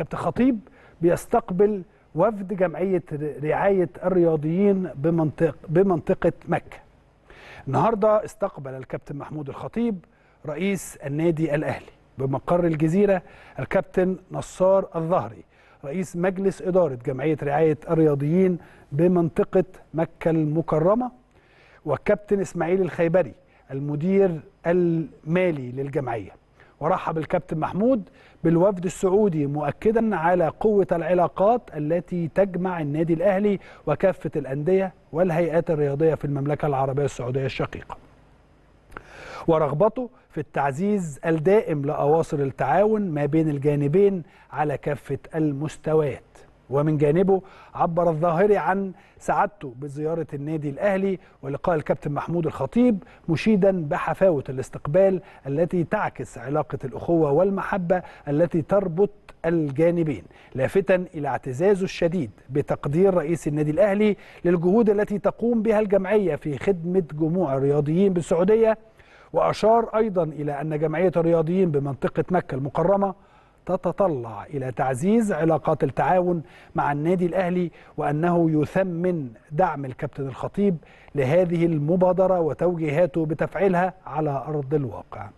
كابتن خطيب بيستقبل وفد جمعية رعاية الرياضيين بمنطق بمنطقة مكة النهاردة استقبل الكابتن محمود الخطيب رئيس النادي الأهلي بمقر الجزيرة الكابتن نصار الظهري رئيس مجلس إدارة جمعية رعاية الرياضيين بمنطقة مكة المكرمة والكابتن إسماعيل الخيبري المدير المالي للجمعية ورحب الكابتن محمود بالوفد السعودي مؤكدا على قوة العلاقات التي تجمع النادي الأهلي وكافة الأندية والهيئات الرياضية في المملكة العربية السعودية الشقيقة ورغبته في التعزيز الدائم لأواصر التعاون ما بين الجانبين على كافة المستويات ومن جانبه عبر الظاهري عن سعادته بزيارة النادي الأهلي ولقاء الكابتن محمود الخطيب مشيدا بحفاوة الاستقبال التي تعكس علاقة الأخوة والمحبة التي تربط الجانبين لافتا إلى اعتزازه الشديد بتقدير رئيس النادي الأهلي للجهود التي تقوم بها الجمعية في خدمة جموع الرياضيين بالسعودية وأشار أيضا إلى أن جمعية الرياضيين بمنطقة مكة المكرمة تتطلع إلى تعزيز علاقات التعاون مع النادي الأهلي وأنه يثمن دعم الكابتن الخطيب لهذه المبادرة وتوجيهاته بتفعيلها على أرض الواقع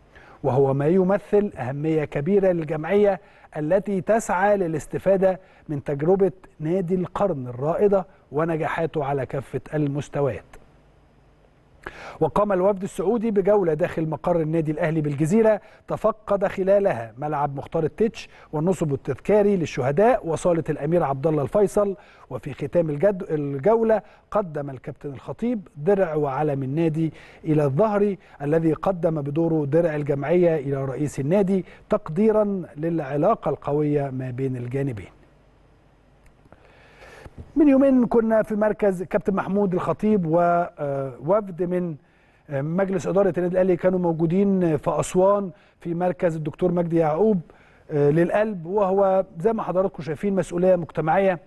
وهو ما يمثل أهمية كبيرة للجمعية التي تسعى للاستفادة من تجربة نادي القرن الرائدة ونجاحاته على كافة المستويات وقام الوفد السعودي بجولة داخل مقر النادي الأهلي بالجزيرة تفقد خلالها ملعب مختار التتش والنصب التذكاري للشهداء وصالة الأمير عبد الله الفيصل وفي ختام الجولة قدم الكابتن الخطيب درع وعلم النادي إلى الظهري الذي قدم بدوره درع الجمعية إلى رئيس النادي تقديرا للعلاقة القوية ما بين الجانبين من يومين كنا في مركز كابتن محمود الخطيب ووفد آه، من آه، مجلس إدارة النادي الأهلي كانوا موجودين في أسوان في مركز الدكتور مجدي يعقوب آه، للقلب وهو زي ما حضراتكم شايفين مسؤولية مجتمعية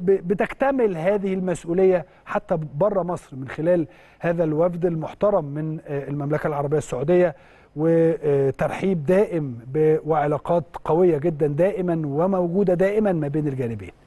بتكتمل هذه المسؤولية حتى بره مصر من خلال هذا الوفد المحترم من المملكة العربية السعودية وترحيب دائم وعلاقات قوية جدا دائما وموجودة دائما ما بين الجانبين